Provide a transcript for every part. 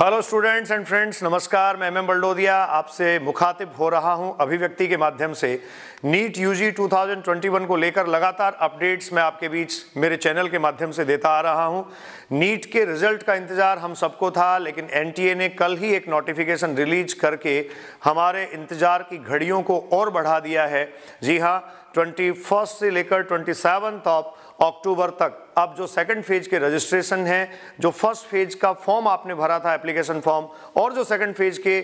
hello students and friends नमस्कार मैं M M बल्डोदिया आपसे मुखातिब हो रहा हूं अभिव्यक्ति के माध्यम से नीट यूजी 2021 को लेकर लगातार अपडेट्स मैं आपके बीच मेरे चैनल के माध्यम से देता आ रहा हूं नीट के रिजल्ट का इंतज़ार हम सबको था लेकिन एनटीए ने कल ही एक नोटिफिकेशन रिलीज करके हमारे इंतज़ार की घड़ियों को और बढ़ा दिया है जी हाँ ट्वेंटी से लेकर ट्वेंटी ऑफ अक्टूबर तक अब जो सेकंड फेज के रजिस्ट्रेशन है जो फर्स्ट फेज का फॉर्म आपने भरा था एप्लीकेशन फॉर्म और जो सेकंड फेज के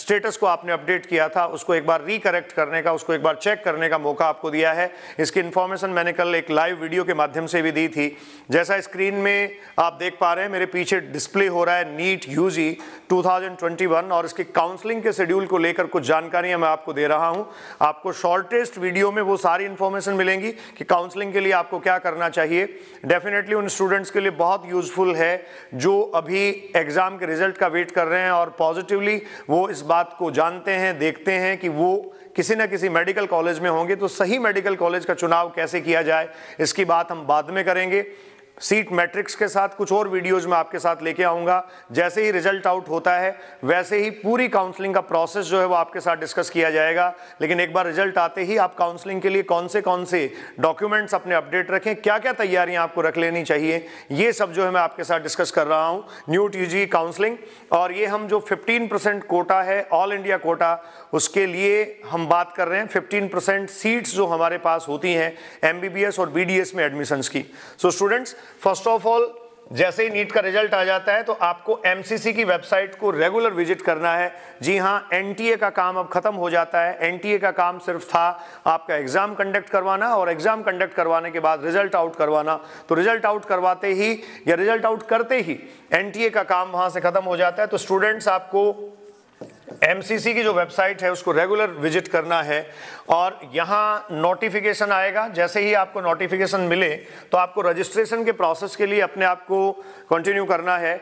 स्टेटस को आपने अपडेट किया था उसको एक बार रिकरेक्ट करने का उसको एक बार चेक करने का मौका आपको दिया है इसकी इन्फॉर्मेशन मैंने कल एक लाइव वीडियो के माध्यम से भी दी थी जैसा स्क्रीन में आप देख पा रहे हैं मेरे पीछे डिस्प्ले हो रहा है नीट यूजी जी और इसकी काउंसलिंग के शेड्यूल को लेकर कुछ जानकारियां मैं आपको दे रहा हूँ आपको शॉर्टेस्ट वीडियो में वो सारी इन्फॉर्मेशन मिलेंगी कि काउंसलिंग के लिए आपको क्या करना चाहिए डेफिनेटली उन स्टूडेंट्स के लिए बहुत यूज़फुल है जो अभी एग्ज़ाम के रिजल्ट का वेट कर रहे हैं और पॉजिटिवली वो इस बात को जानते हैं देखते हैं कि वो किसी ना किसी मेडिकल कॉलेज में होंगे तो सही मेडिकल कॉलेज का चुनाव कैसे किया जाए इसकी बात हम बाद में करेंगे सीट मैट्रिक्स के साथ कुछ और वीडियोज में आपके साथ लेके आऊंगा जैसे ही रिजल्ट आउट होता है वैसे ही पूरी काउंसलिंग का प्रोसेस जो है वो आपके साथ डिस्कस किया जाएगा लेकिन एक बार रिजल्ट आते ही आप काउंसलिंग के लिए कौन से कौन से डॉक्यूमेंट्स अपने अपडेट रखें क्या क्या तैयारियां आपको रख लेनी चाहिए ये सब जो है मैं आपके साथ डिस्कस कर रहा हूँ न्यू टी काउंसलिंग और ये हम जो फिफ्टीन कोटा है ऑल इंडिया कोटा उसके लिए हम बात कर रहे हैं फिफ्टीन सीट्स जो हमारे पास होती हैं एम और बी में एडमिशन्स की so so, students first of all जैसे ही नीट का रिजल्ट आ जाता है तो आपको एमसीसी की वेबसाइट को रेगुलर विजिट करना है जी हाँ एनटीए का काम अब खत्म हो जाता है एनटीए का काम सिर्फ था आपका एग्जाम कंडक्ट करवाना और एग्जाम कंडक्ट करवाने के बाद रिजल्ट आउट करवाना तो रिजल्ट आउट करवाते ही या रिजल्ट आउट करते ही एनटीए का काम वहां से खत्म हो जाता है तो स्टूडेंट्स आपको एमसीसी की जो वेबसाइट है उसको रेगुलर विजिट करना है और यहाँ नोटिफिकेशन आएगा जैसे ही आपको नोटिफिकेशन मिले तो आपको रजिस्ट्रेशन के प्रोसेस के लिए अपने आप को कंटिन्यू करना है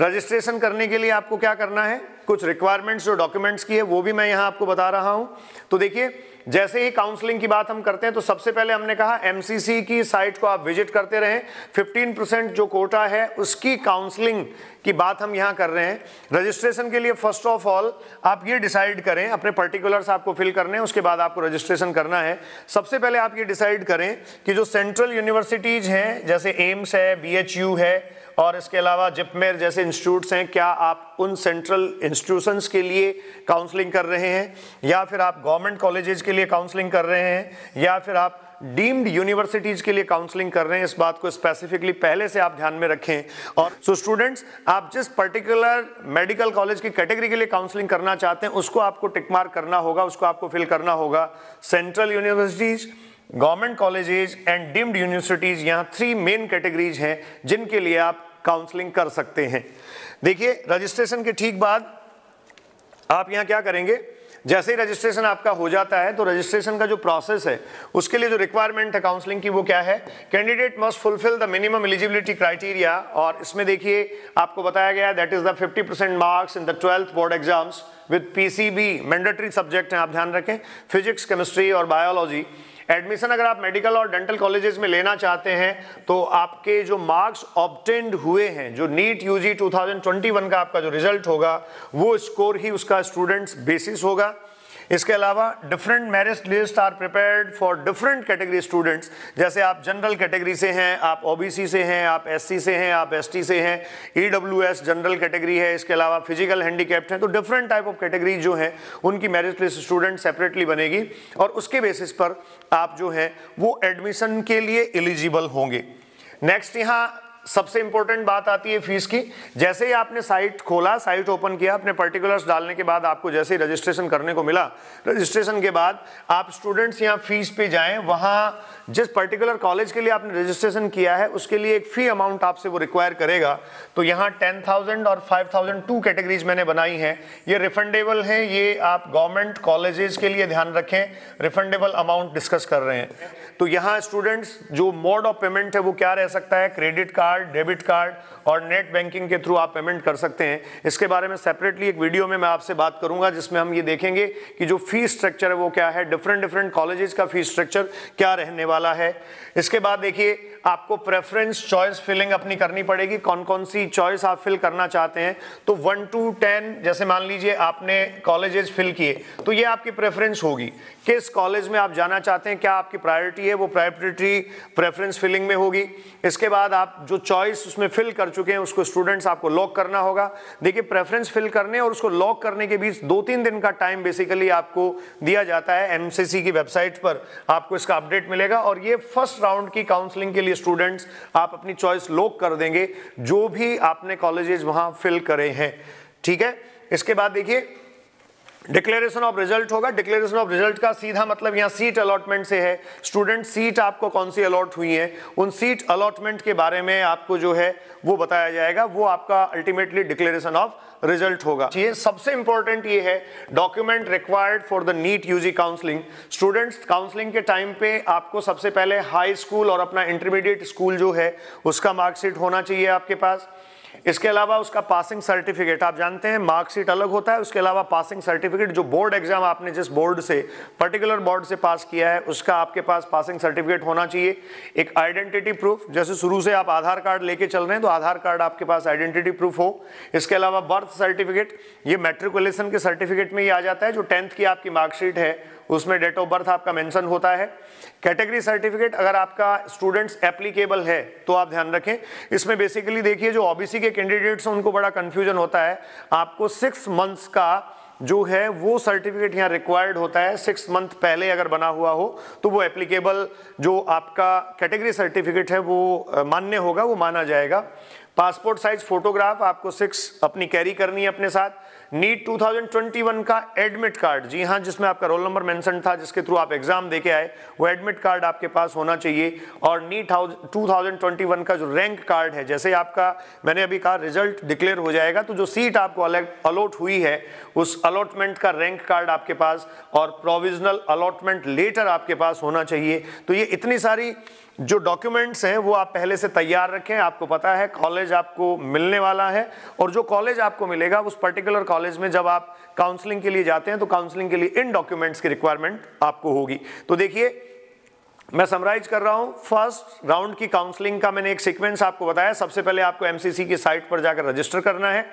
रजिस्ट्रेशन करने के लिए आपको क्या करना है कुछ रिक्वायरमेंट्स जो डॉक्यूमेंट्स की है वो भी मैं यहाँ आपको बता रहा हूं तो देखिए जैसे ही काउंसलिंग की बात हम करते हैं तो सबसे पहले हमने कहा एमसीसी की साइट को आप विजिट करते रहें 15 परसेंट जो कोटा है उसकी काउंसलिंग की बात हम यहाँ कर रहे हैं रजिस्ट्रेशन के लिए फर्स्ट ऑफ ऑल आप ये डिसाइड करें अपने पर्टिकुलर्स आपको फिल करने हैं उसके बाद आपको रजिस्ट्रेशन करना है सबसे पहले आप ये डिसाइड करें कि जो सेंट्रल यूनिवर्सिटीज़ हैं जैसे एम्स है बी है और इसके अलावा जिपमेर जैसे इंस्टीट्यूट्स हैं क्या आप उन सेंट्रल इंस्टीट्यूशंस के लिए काउंसलिंग कर रहे हैं या फिर आप गवर्नमेंट कॉलेजेस के लिए काउंसलिंग कर रहे हैं या फिर आप डीम्ड यूनिवर्सिटीज़ के लिए काउंसलिंग कर रहे हैं इस बात को स्पेसिफिकली पहले से आप ध्यान में रखें और सो so स्टूडेंट्स आप जिस पर्टिकुलर मेडिकल कॉलेज की कैटेगरी के लिए काउंसलिंग करना चाहते हैं उसको आपको टिकमार्क करना होगा उसको आपको फिल करना होगा central universities government colleges and deemed universities यहाँ थ्री मेन कैटेगरीज हैं जिनके लिए आप काउंसलिंग कर सकते हैं देखिए रजिस्ट्रेशन के ठीक बाद आप यहां क्या करेंगे जैसे ही रजिस्ट्रेशन आपका हो जाता है तो रजिस्ट्रेशन का जो प्रोसेस है उसके लिए जो रिक्वायरमेंट है काउंसलिंग की वो क्या है candidate must fulfil the minimum eligibility criteria और इसमें देखिए आपको बताया गया that is the 50 percent marks in the twelfth board exams with PCB mandatory subject हैं आप ध्यान रखें फिजिक्स केमिस्ट्री और बायोलॉजी एडमिशन अगर आप मेडिकल और डेंटल कॉलेजेस में लेना चाहते हैं तो आपके जो मार्क्स ऑप्टेंड हुए हैं जो नीट यूजी 2021 का आपका जो रिजल्ट होगा वो स्कोर ही उसका स्टूडेंट्स बेसिस होगा इसके अलावा different merit list are prepared for different category students जैसे आप जनरल कैटेगरी से हैं आप ओबीसी से हैं आप एससी से हैं आप एसटी से हैं ईडब्ल्यूएस जनरल कैटेगरी है इसके अलावा फिजिकल हैंडीकैप्ड हैं तो डिफरेंट टाइप ऑफ कैटेगरी जो हैं उनकी मेरिट लिस्ट स्टूडेंट सेपरेटली बनेगी और उसके बेसिस पर आप जो हैं वो एडमिशन के लिए एलिजिबल होंगे नेक्स्ट यहाँ सबसे इंपॉर्टेंट बात आती है फीस की जैसे ही आपने साइट खोला साइट ओपन किया अपने पर्टिकुलर्स डालने के बाद आपको जैसे ही रजिस्ट्रेशन करने को मिला रजिस्ट्रेशन के बाद आप स्टूडेंट्स यहाँ फीस पे जाएं वहां जिस पर्टिकुलर कॉलेज के लिए आपने रजिस्ट्रेशन किया है उसके लिए एक फी अमाउंट आपसे वो रिक्वायर करेगा तो यहाँ टेन थाउजेंड और फाइव थाउजेंड टू कैटेगरीज मैंने बनाई हैं ये रिफंडेबल हैं ये आप गवर्नमेंट कॉलेजेस के लिए ध्यान रखें रिफंडेबल अमाउंट डिस्कस कर रहे हैं तो यहाँ स्टूडेंट्स जो मोड ऑफ पेमेंट है वो क्या रह सकता है credit card card debit card और नेट बैंकिंग के थ्रू आप पेमेंट कर सकते हैं इसके बारे में सेपरेटली एक वीडियो में मैं आपसे बात करूंगा जिसमें हम ये देखेंगे कि जो फी स्ट्रक्चर है वो क्या है डिफरेंट डिफरेंट कॉलेजेस का फी स्ट्रक्चर क्या रहने वाला है इसके बाद देखिए आपको प्रेफरेंस चॉइस फिलिंग अपनी करनी पड़ेगी कौन कौन सी चॉइस आप फिल करना चाहते हैं तो वन टू टेन जैसे मान लीजिए आपने कॉलेजेस फिल किए तो ये आपकी प्रेफरेंस होगी किस कॉलेज में आप जाना चाहते हैं क्या आपकी प्रायोरिटी है वो प्रायोरिटी प्रेफरेंस फिलिंग में होगी इसके बाद आप जो चॉइस उसमें फिल कर चुके हैं उसको स्टूडेंट्स आपको लॉक करना होगा देखिए प्रेफरेंस फिल करने और उसको लॉक करने के बीच दो तीन दिन का टाइम बेसिकली आपको दिया जाता है एमसीसी की वेबसाइट पर आपको इसका अपडेट मिलेगा और ये फर्स्ट राउंड की काउंसलिंग के लिए स्टूडेंट्स आप अपनी चॉइस लोक कर देंगे जो भी आपने कॉलेजेस वहां फिल करे हैं ठीक है इसके बाद देखिए डिक्लेरेशन ऑफ रिजल्ट होगा डिक्लेरेशन ऑफ रिजल्ट का सीधा मतलब यहाँ सीट अलॉटमेंट से है स्टूडेंट सीट आपको कौन सी अलॉट हुई है उन सीट अलॉटमेंट के बारे में आपको जो है वो बताया जाएगा वो आपका अल्टीमेटली डिक्लेरेशन ऑफ रिजल्ट होगा ये सबसे इंपॉर्टेंट ये है document required for the NEET UG counselling students counselling के टाइम पे आपको सबसे पहले हाई स्कूल और अपना इंटरमीडिएट स्कूल जो है उसका मार्कशीट होना चाहिए आपके पास इसके अलावा उसका पासिंग सर्टिफिकेट आप जानते हैं मार्कशीट अलग होता है उसके अलावा पासिंग सर्टिफिकेट जो बोर्ड एग्जाम आपने जिस बोर्ड से पर्टिकुलर बोर्ड से पास किया है उसका आपके पास पासिंग सर्टिफिकेट होना चाहिए एक आइडेंटिटी प्रूफ जैसे शुरू से आप आधार कार्ड लेके चल रहे हैं तो आधार कार्ड आपके पास आइडेंटिटी प्रूफ हो इसके अलावा बर्थ सर्टिफिकेट ये मेट्रिकुलेशन के सर्टिफिकेट में ही आ जाता है जो टेंथ की आपकी मार्कशीट है उसमें डेट ऑफ बर्थ आपका मेंशन होता है कैटेगरी सर्टिफिकेट अगर आपका स्टूडेंट्स एप्लीकेबल है तो आप ध्यान रखें इसमें बेसिकली देखिए जो ओबीसी के कैंडिडेट्स हैं उनको बड़ा कंफ्यूजन होता है आपको सिक्स मंथ्स का जो है वो सर्टिफिकेट यहाँ रिक्वायर्ड होता है सिक्स मंथ पहले अगर बना हुआ हो तो वो एप्लीकेबल जो आपका कैटेगरी सर्टिफिकेट है वो मान्य होगा वो माना जाएगा पासपोर्ट साइज फोटोग्राफ आपको सिक्स अपनी कैरी करनी है अपने साथ नीट 2021 का एडमिट कार्ड जी हाँ जिसमें आपका रोल नंबर मेंशन था जिसके थ्रू आप एग्जाम देके आए वो एडमिट कार्ड आपके पास होना चाहिए और नीट 2021 का जो रैंक कार्ड है जैसे आपका मैंने अभी कहा रिजल्ट डिक्लेयर हो जाएगा तो जो सीट आपको अलॉट हुई है उस अलॉटमेंट का रैंक कार्ड आपके पास और प्रोविजनल अलॉटमेंट लेटर आपके पास होना चाहिए तो ये इतनी सारी जो डॉक्यूमेंट्स हैं वो आप पहले से तैयार रखें आपको पता है कॉलेज आपको मिलने वाला है और जो कॉलेज आपको मिलेगा उस पर्टिकुलर कॉलेज में जब आप काउंसलिंग के लिए जाते हैं तो काउंसलिंग के लिए इन डॉक्यूमेंट्स की रिक्वायरमेंट आपको होगी तो देखिए मैं समराइज कर रहा हूं फर्स्ट राउंड की काउंसलिंग का मैंने एक सीक्वेंस आपको बताया सबसे पहले आपको एमसीसी की साइट पर जाकर रजिस्टर करना है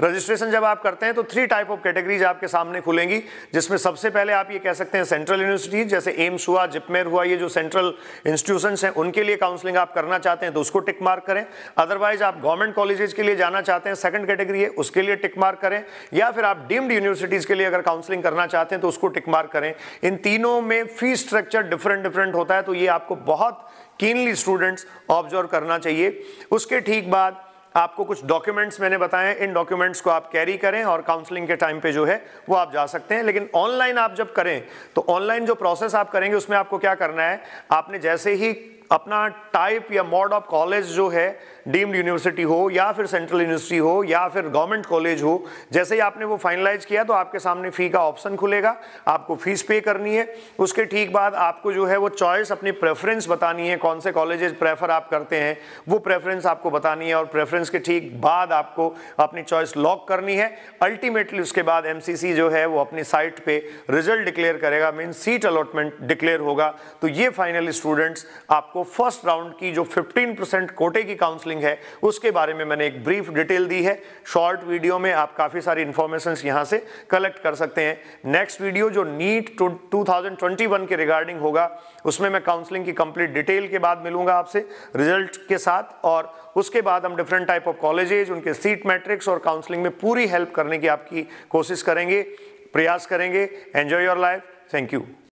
रजिस्ट्रेशन जब आप करते हैं तो थ्री टाइप ऑफ कैटेगरीज आपके सामने खुलेंगी जिसमें सबसे पहले आप ये कह सकते हैं सेंट्रल यूनिवर्सिटी जैसे एम्स हुआ जिपमेर हुआ ये जो सेंट्रल इंस्टीट्यूशन हैं उनके लिए काउंसलिंग आप करना चाहते हैं तो उसको टिक मार्क करें अदरवाइज आप गवर्नमेंट कॉलेजेज के लिए जाना चाहते हैं सेकंड कैटेगरी है उसके लिए टिक मार्क करें या फिर आप डीम्ड यूनिवर्सिटीज के लिए अगर काउंसलिंग करना चाहते हैं तो उसको टिक मार्क करें इन तीनों में फी स्ट्रक्चर डिफरेंट डिफरेंट होता है है तो ये आपको बहुत कीनली स्टूडेंट्स ऑब्जर्व करना चाहिए उसके ठीक बाद आपको कुछ डॉक्यूमेंट्स मैंने बताए इन डॉक्यूमेंट्स को आप कैरी करें और काउंसलिंग के टाइम पे जो है वो आप जा सकते हैं लेकिन ऑनलाइन आप जब करें तो ऑनलाइन जो प्रोसेस आप करेंगे उसमें आपको क्या करना है आपने जैसे ही अपना टाइप या मॉड ऑफ कॉलेज जो है डीम्ड यूनिवर्सिटी हो या फिर सेंट्रल यूनिवर्सिटी हो या फिर गवर्नमेंट कॉलेज हो जैसे ही आपने वो फाइनलाइज किया तो आपके सामने फ़ी का ऑप्शन खुलेगा आपको फीस पे करनी है उसके ठीक बाद आपको जो है वो चॉइस अपनी प्रेफरेंस बतानी है कौन से कॉलेजेस प्रेफर आप करते हैं वो प्रेफरेंस आपको बतानी है और प्रेफरेंस के ठीक बाद आपको अपनी चॉइस लॉक करनी है अल्टीमेटली उसके बाद एम जो है वो अपनी साइट पर रिजल्ट डिक्लेयर करेगा मीन सीट अलॉटमेंट डिक्लेयर होगा तो ये फाइनल स्टूडेंट्स आपको फर्स्ट राउंड की जो फिफ्टीन परसेंट कोटे की काउंसिल काउंसलिंग है उसके बारे में मैंने एक ब्रीफ डिटेल दी है शॉर्ट वीडियो में आप काफ़ी सारी इन्फॉर्मेशन यहाँ से कलेक्ट कर सकते हैं नेक्स्ट वीडियो जो नीट टू के रिगार्डिंग होगा उसमें मैं काउंसलिंग की कंप्लीट डिटेल के बाद मिलूंगा आपसे रिजल्ट के साथ और उसके बाद हम डिफरेंट टाइप ऑफ कॉलेजेज उनके सीट मैट्रिक्स और काउंसलिंग में पूरी हेल्प करने की आपकी कोशिश करेंगे प्रयास करेंगे enjoy your life thank you